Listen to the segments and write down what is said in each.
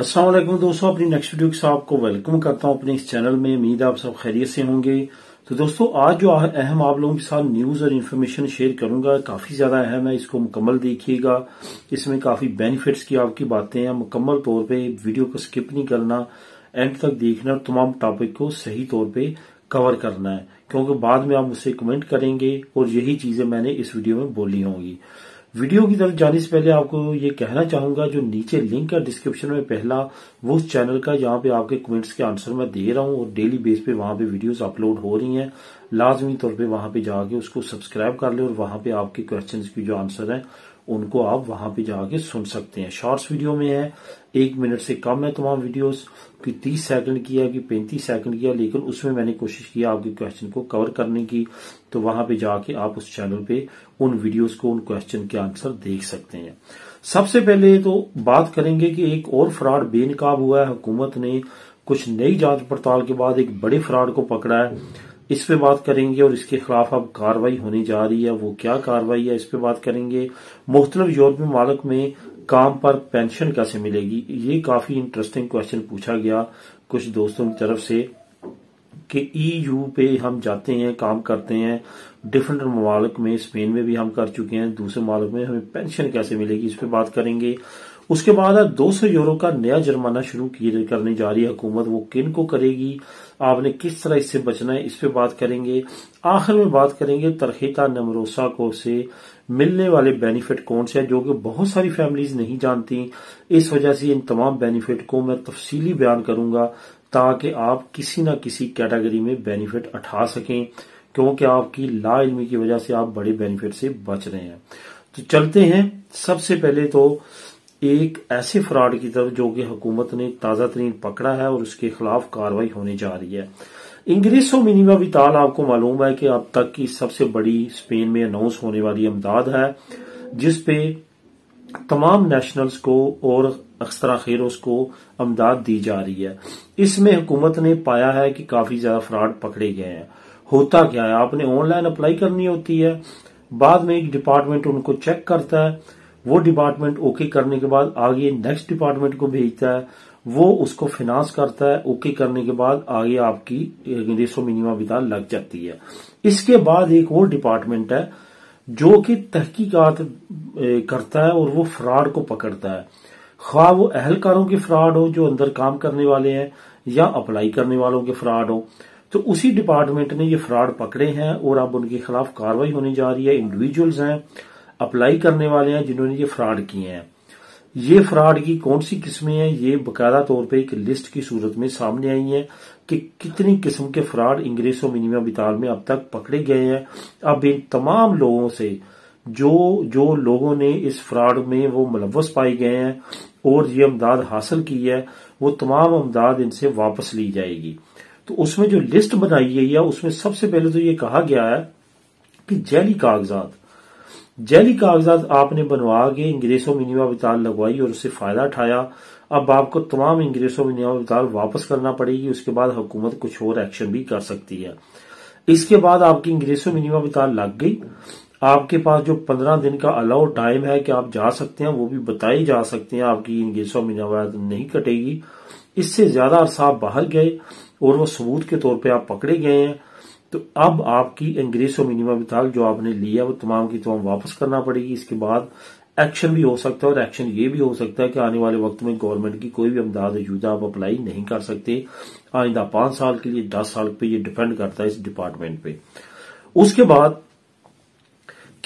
असलम दोस्तों अपनी next video के साथ आपको वेलकम करता हूं अपने इस चैनल में उम्मीद आप सब खैरियत से होंगे तो दोस्तों आज जो अहम आप लोगों के साथ न्यूज और इन्फॉर्मेशन शेयर करूंगा काफी ज्यादा अहम है इसको मुकम्मल देखिएगा इसमें काफी बेनिफिट्स की आपकी बातें हैं मुकम्मल तौर पे वीडियो को स्किप नहीं करना एंड तक देखना और तमाम टॉपिक को सही तौर पर कवर करना है क्योंकि बाद में आप मुझसे कमेंट करेंगे और यही चीजें मैंने इस वीडियो में बोली होंगी वीडियो की तरफ जाने से पहले आपको ये कहना चाहूंगा जो नीचे लिंक है डिस्क्रिप्शन में पहला वो उस चैनल का जहाँ पे आपके कमेंट्स के आंसर मैं दे रहा हूँ और डेली बेस पे वहां पे वीडियोस अपलोड हो रही हैं लाजमी तौर पे वहां पे जाके उसको सब्सक्राइब कर ले और वहां पे आपके क्वेश्चन की जो आंसर है उनको आप वहां पे जाके सुन सकते हैं शॉर्ट्स वीडियो में है एक मिनट से कम है तमाम वीडियोस कि तीस सेकंड की है कि पैंतीस सेकंड की है लेकिन उसमें मैंने कोशिश की आपके क्वेश्चन को कवर करने की तो वहां पे जाके आप उस चैनल पे उन वीडियोस को उन क्वेश्चन के आंसर देख सकते हैं सबसे पहले तो बात करेंगे कि एक और फ्रॉड बेनकाब हुआ है हुकूमत ने कुछ नई जांच पड़ताल के बाद एक बड़े फ्रॉड को पकड़ा है इस पे बात करेंगे और इसके खिलाफ अब कार्रवाई होने जा रही है वो क्या कार्रवाई है इस पे बात करेंगे मुख्तलिफ यूरोपीय मालक में काम पर पेंशन कैसे मिलेगी ये काफी इंटरेस्टिंग क्वेश्चन पूछा गया कुछ दोस्तों की तरफ से कि ईयू e पे हम जाते हैं काम करते हैं डिफरेंट ममालक में स्पेन में भी हम कर चुके हैं दूसरे ममालक में हमें पेंशन कैसे मिलेगी इस पर बात करेंगे उसके बाद दो सौ यूरो का नया जुर्माना शुरू करने जा रही है हुकूमत वो किन को करेगी आपने किस तरह इससे बचना है इस पे बात करेंगे आखिर में बात करेंगे तरखीता नमरोसा को से मिलने वाले बेनिफिट कौन से हैं जो कि बहुत सारी फैमिलीज नहीं जानती इस वजह से इन तमाम बेनिफिट को मैं तफसीली बयान करूंगा ताकि आप किसी ना किसी कैटेगरी में बेनिफिट उठा सकें क्योंकि आपकी ला इलमी की वजह से आप बड़े बेनिफिट से बच रहे हैं तो चलते हैं सबसे पहले तो एक ऐसे फ्रॉड की तरफ जो कि हुकूमत ने ताज़ा तरीन पकड़ा है और उसके खिलाफ कार्रवाई होने जा रही है इंग्रेसो मिनिमा विताल आपको मालूम है कि अब तक की सबसे बड़ी स्पेन में अनाउंस होने वाली अमदाद है जिसपे तमाम नेशनल्स को और अक्सरा खेरों को अमदाद दी जा रही है इसमें हुकूमत ने पाया है कि काफी ज्यादा फ्रॉड पकड़े गए हैं होता क्या है आपने ऑनलाइन अप्लाई करनी होती है बाद में एक डिपार्टमेंट उनको चेक करता है वो डिपार्टमेंट ओके करने के बाद आगे नेक्स्ट डिपार्टमेंट को भेजता है वो उसको फिनांस करता है ओके करने के बाद आगे आपकी रेसो मिनिमा विदा लग जाती है इसके बाद एक और डिपार्टमेंट है जो कि तहकीकात करता है और वो फ्रॉड को पकड़ता है खा वो एहलकारों के फ्रॉड हो जो अंदर काम करने वाले हैं या अप्लाई करने वालों के फ्रॉड हो तो उसी डिपार्टमेंट ने ये फ्रॉड पकड़े हैं और अब उनके खिलाफ कार्रवाई होने जा रही है इंडिविजुअल्स हैं अप्लाई करने वाले हैं जिन्होंने ये फ्रॉड किए हैं ये फ्रॉड की कौन सी किस्में हैं ये बकायदा तौर पे एक लिस्ट की सूरत में सामने आई है कि कितनी किस्म के फ्रॉड इंग्रेसो मिनिमा बिताल में अब तक पकड़े गए हैं अब इन तमाम लोगों से जो जो लोगों ने इस फ्रॉड में वो मुलवस पाए गए हैं और ये अमदाद हासिल की है वो तमाम अमदाद इनसे वापस ली जाएगी तो उसमें जो लिस्ट बनाई गई है उसमें सबसे पहले तो ये कहा गया है कि जैली कागजात जैली कागजात आपने बनवा के इंग्रेसो मिनिमा बिताल लगवाई और उससे फायदा उठाया अब आपको तमाम इंग्रेसो मिनिमा बिताल वापस करना पड़ेगी उसके बाद हुकूमत कुछ और एक्शन भी कर सकती है इसके बाद आपकी इंग्रेसो मिनिमा बिताल लग गई आपके पास जो पंद्रह दिन का अलाउ टाइम है कि आप जा सकते हैं वो भी बताई जा सकते हैं आपकी इंग्रेसो मिनिमा नहीं कटेगी इससे ज्यादा अरसा आप बाहर गए और वो सबूत के तौर पर आप पकड़े गए हैं तो अब आपकी एंग्रेसो मिनिमम मिथाल जो आपने लिया वो तमाम की तमाम वापस करना पड़ेगी इसके बाद एक्शन भी हो सकता है और एक्शन ये भी हो सकता है कि आने वाले वक्त में गवर्नमेंट की कोई भी अमदाद अयूदा आप अप्लाई नहीं कर सकते आइंदा पांच साल के लिए दस साल पे ये डिपेंड करता है इस डिपार्टमेंट पे उसके बाद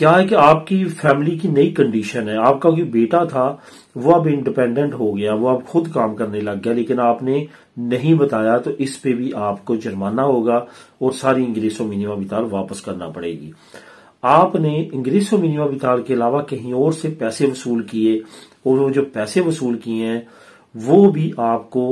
क्या है कि आपकी फैमिली की नई कंडीशन है आपका कोई बेटा था वो अब इंडिपेंडेंट हो गया वो अब खुद काम करने लग गया लेकिन आपने नहीं बताया तो इस पे भी आपको जुर्माना होगा और सारी इंग्लिशो मिनिमा वितार वापस करना पड़ेगी आपने इंग्लिशो मिनिमा वितार के अलावा कहीं और से पैसे वसूल किए और वो जो पैसे वसूल किए हैं वो भी आपको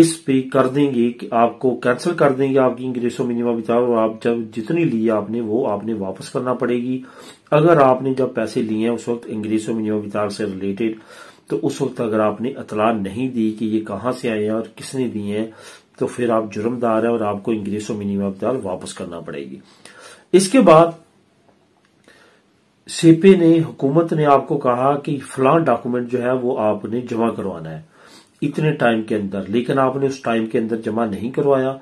इस पे कर देंगे कि आपको कैंसिल कर देंगे आपकी इंग्रेसो मिनिमम बिताओ और आप जब जितनी ली आपने वो आपने वापस करना पड़ेगी अगर आपने जब पैसे लिए हैं उस वक्त इंग्रेसो मिनिमम बितार से रिलेटेड तो उस वक्त अगर आपने अतला नहीं दी कि ये कहां से आए हैं और किसने दिए हैं तो फिर आप जुर्मदार हैं और आपको इंग्रेसो मिनिमम बितार वापस करना पड़ेगी इसके बाद सीपे ने हुकूमत ने आपको कहा कि फलां डॉक्यूमेंट जो है वो आपने जमा करवाना है इतने टाइम के अंदर लेकिन आपने उस टाइम के अंदर जमा नहीं करवाया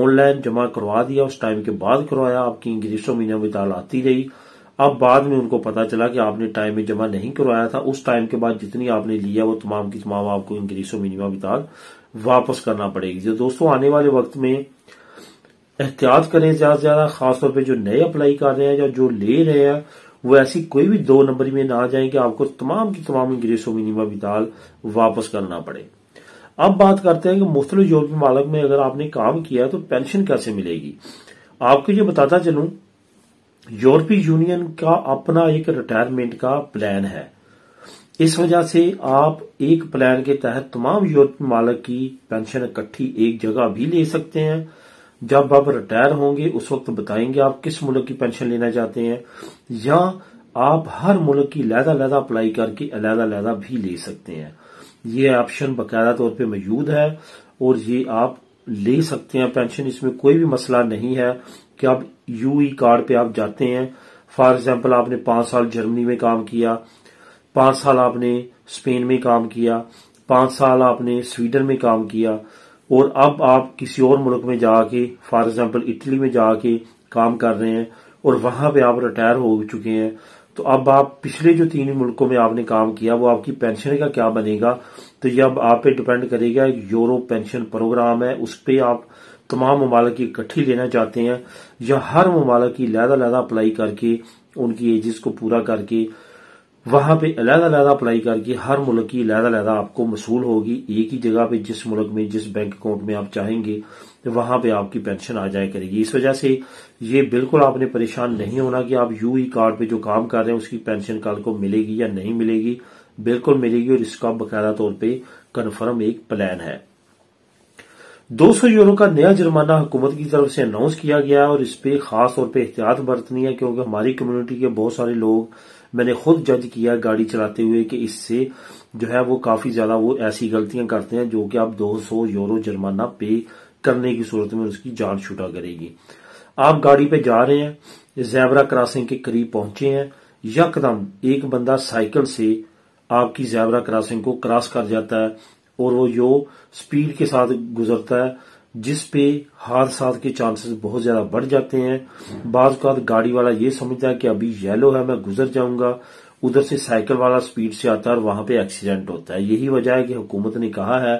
ऑनलाइन जमा करवा दिया उस टाइम के बाद करवाया आपकी इंग्लिशों महीना में दाल आती रही अब बाद में उनको पता चला कि आपने टाइम में जमा नहीं करवाया था उस टाइम के बाद जितनी आपने लिया वो तमाम की तमाम आपको इंग्लिशों मिनिमा विताल वापस करना पड़ेगी जो दोस्तों आने वाले वक्त में एहतियात करें ज्यादा से ज्यादा खासतौर पर जो नए अप्लाई कर रहे हैं या जो ले रहे हैं वो ऐसी कोई भी दो नंबर में ना जाए कि आपको तमाम की तमाम ग्रेसो मिनिमा विदाल वापस करना पड़े अब बात करते हैं कि मुख्तलि जॉब मालक में अगर आपने काम किया तो पेंशन कैसे मिलेगी आपको ये बताता चलू यूरोपीय यूनियन का अपना एक रिटायरमेंट का प्लान है इस वजह से आप एक प्लान के तहत तमाम यूरोपीय मालक की पेंशन इकट्ठी एक जगह भी ले सकते हैं जब आप रिटायर होंगे उस वक्त बताएंगे आप किस मुल्क की पेंशन लेना चाहते हैं या आप हर मुल्क की लहदा लहदा अप्लाई करके अलहदा लहदा भी ले सकते हैं ये ऑप्शन बाकायदा तौर पे मौजूद है और ये आप ले सकते हैं पेंशन इसमें कोई भी मसला नहीं है कि आप यूई कार्ड e पे आप जाते हैं फॉर एग्जाम्पल आपने पांच साल जर्मनी में काम किया पांच साल आपने स्पेन में काम किया पांच साल आपने स्वीडन में काम किया और अब आप किसी और मुल्क में जाके फॉर एग्जाम्पल इटली में जाके काम कर रहे हैं और वहां पे आप रिटायर हो चुके हैं तो अब आप पिछले जो तीन मुल्कों में आपने काम किया वो आपकी पेंशन का क्या बनेगा तो ये अब आप पे डिपेंड करेगा एक यूरो पेंशन प्रोग्राम है उस पर आप तमाम ममालक की इकट्ठी लेना चाहते हैं या हर ममालक की लहदा लहदा अप्लाई करके उनकी एजिस को पूरा करके वहां पे अलग अलग अप्लाई करके हर मुल्क की अलग अलग आपको मसूल होगी एक ही जगह पे जिस मुल्क में जिस बैंक अकाउंट में आप चाहेंगे तो वहां पे आपकी पेंशन आ जाए करेगी इस वजह से ये बिल्कुल आपने परेशान नहीं होना कि आप यू ई कार्ड पे जो काम कर रहे हैं उसकी पेंशन कल को मिलेगी या नहीं मिलेगी बिल्कुल मिलेगी और इसका बाकायदा तौर पर कन्फर्म एक प्लान है 200 यूरो का नया जुर्माना हुकूमत की तरफ से अनाउंस किया गया और इस पे खास तौर पे एहतियात बरतनी है क्योंकि हमारी कम्युनिटी के बहुत सारे लोग मैंने खुद जज किया गाड़ी चलाते हुए कि इससे जो है वो काफी ज्यादा वो ऐसी गलतियां करते हैं जो कि आप 200 यूरो जुर्माना पे करने की सूरत में उसकी जान छुटा करेगी आप गाड़ी पे जा रहे हैं जैबरा क्रॉसिंग के करीब पहुंचे हैं यकदम एक बंदा साइकिल से आपकी जैबरा क्रॉसिंग को क्रॉस कर जाता है और वो यो स्पीड के साथ गुजरता है जिस पे हादसात के चांसेस बहुत ज्यादा बढ़ जाते हैं बाद गाड़ी वाला ये समझता है कि अभी येलो है मैं गुजर जाऊंगा उधर से साइकिल वाला स्पीड से आता है और वहां पे एक्सीडेंट होता है यही वजह है कि हुकूमत ने कहा है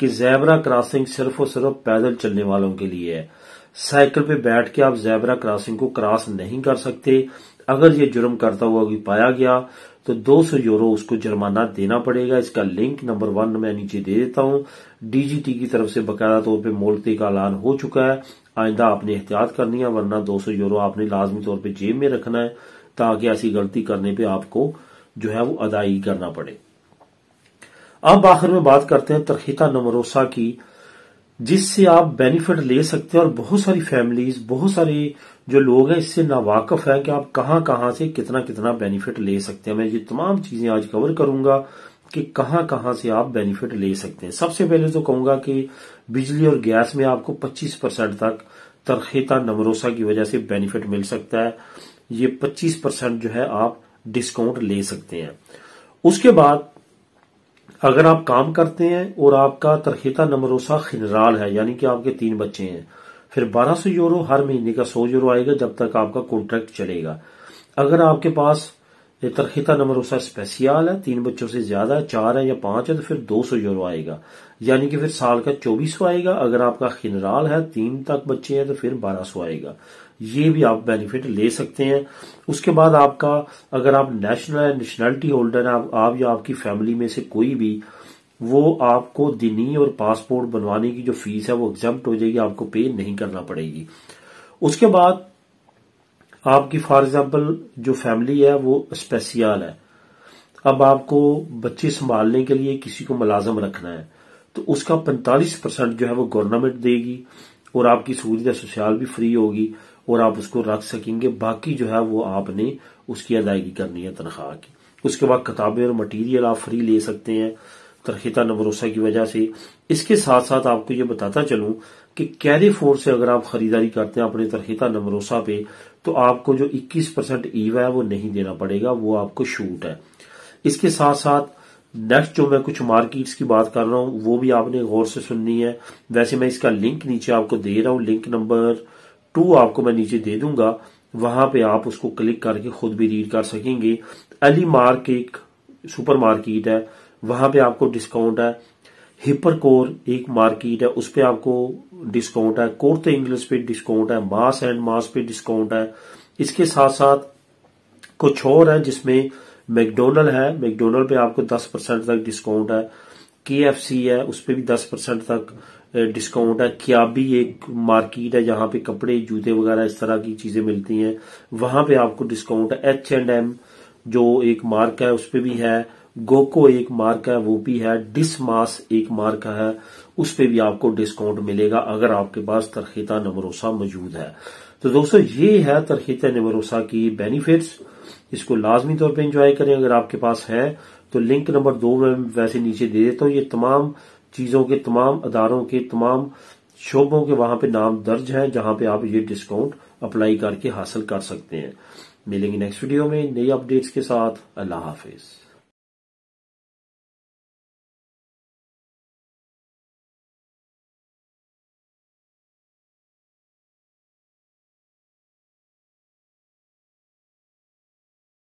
कि जैबरा क्रॉसिंग सिर्फ और सिर्फ पैदल चलने वालों के लिए है साइकिल पे बैठ के आप जैबरा क्रॉसिंग को क्रॉस नहीं कर सकते अगर ये जुर्म करता हुआ भी पाया गया तो 200 यूरो उसको जुर्माना देना पड़ेगा इसका लिंक नंबर वन मैं नीचे दे देता हूं डीजीटी की तरफ से बकायदा तौर पर मोलते का ऐलान हो चुका है आइंदा आपने एहतियात करनी है वरना 200 यूरो आपने लाजमी तौर पर जेब में रखना है ताकि ऐसी गलती करने पे आपको जो है वो अदाई करना पड़े अब आखिर में बात करते हैं तरखीता नमरोसा की जिससे आप बेनिफिट ले सकते हैं और बहुत सारी फैमिलीज बहुत सारे जो लोग हैं इससे नावाकफ है कि आप कहां कहां से कितना कितना बेनिफिट ले सकते हैं मैं ये तमाम चीजें आज कवर करूंगा कि कहां कहां से आप बेनिफिट ले सकते हैं सबसे पहले तो कहूंगा कि बिजली और गैस में आपको 25 परसेंट तक तरखेता नमरोसा की वजह से बेनिफिट मिल सकता है ये 25 परसेंट जो है आप डिस्काउंट ले सकते हैं उसके बाद अगर आप काम करते हैं और आपका तरखीता नमरोसा खिनराल है यानी कि आपके तीन बच्चे हैं फिर 1200 यूरो हर महीने का 100 यूरो आएगा जब तक आपका कॉन्ट्रैक्ट चलेगा अगर आपके पास ये तरखीता नंबर उसका स्पेसियाल है तीन बच्चों से ज्यादा है चार है या पांच है तो फिर दो सौ यूरो आएगा यानी कि फिर साल का चौबीस सौ आएगा अगर आपका खिनराल है तीन तक बच्चे हैं तो फिर बारह सौ आएगा ये भी आप बेनिफिट ले सकते हैं उसके बाद आपका अगर आप नेशनल है नेशनैलिटी होल्डर है आप, आप या आपकी फैमिली में से कोई भी वो आपको दिनी और पासपोर्ट बनवाने की जो फीस है वो एग्जाम्प्ट हो जाएगी आपको पे नहीं करना पड़ेगी उसके बाद आपकी फॉर एग्जाम्पल जो फैमिली है वो स्पेसियल है अब आपको बच्चे संभालने के लिए किसी को मुलाजम रखना है तो उसका 45 परसेंट जो है वो गवर्नमेंट देगी और आपकी सुविधा सोशल भी फ्री होगी और आप उसको रख सकेंगे बाकी जो है वो आपने उसकी अदायगी करनी है तनख्वाह की उसके बाद किताबें और मटेरियल आप फ्री ले सकते हैं तरखीता नवरोसा की वजह से इसके साथ साथ आपको ये बताता चलूं कि कैरी फोर से अगर आप खरीदारी करते हैं अपने तरखीता नमरोसा पे तो आपको जो 21 परसेंट ईव है वो नहीं देना पड़ेगा वो आपको शूट है इसके साथ साथ नेक्स्ट जो मैं कुछ मार्केट्स की बात कर रहा हूँ वो भी आपने गौर से सुननी है वैसे मैं इसका लिंक नीचे आपको दे रहा हूं लिंक नंबर टू आपको मैं नीचे दे दूंगा वहां पे आप उसको क्लिक करके खुद भी रीड कर सकेंगे अली मार्क एक सुपर मार्केट है वहां पे आपको डिस्काउंट है हिपरकोर एक मार्केट है उस पर आपको डिस्काउंट है कोर्ट इंग्लिश पे डिस्काउंट है मास एंड मास पे डिस्काउंट है इसके साथ साथ कुछ और है जिसमें मैकडोनल्ड है मैकडोनल्ड पे आपको 10 परसेंट तक डिस्काउंट है के एफ सी है उस पर भी 10 परसेंट तक डिस्काउंट है क्या भी एक मार्केट है जहां पे कपड़े जूते वगैरह इस तरह की चीजें मिलती हैं वहां पे आपको डिस्काउंट है एच एंड एम जो एक मार्क है उस पर भी है गोको एक मार्क है वो भी है डिसमास एक मार्क है उस पर भी आपको डिस्काउंट मिलेगा अगर आपके पास तरखीता नमरोसा मौजूद है तो दोस्तों ये है तरखीता नमरोसा की बेनिफिट्स इसको लाजमी तौर पे एंजॉय करें अगर आपके पास है तो लिंक नंबर दो में वैसे नीचे दे देता हूँ ये तमाम चीजों के तमाम अदारों के तमाम शोबों के वहां पे नाम दर्ज है जहां पे आप ये डिस्काउंट अप्लाई करके हासिल कर सकते हैं मिलेंगे नेक्स्ट वीडियो में नई अपडेट्स के साथ अल्लाह हाफिज़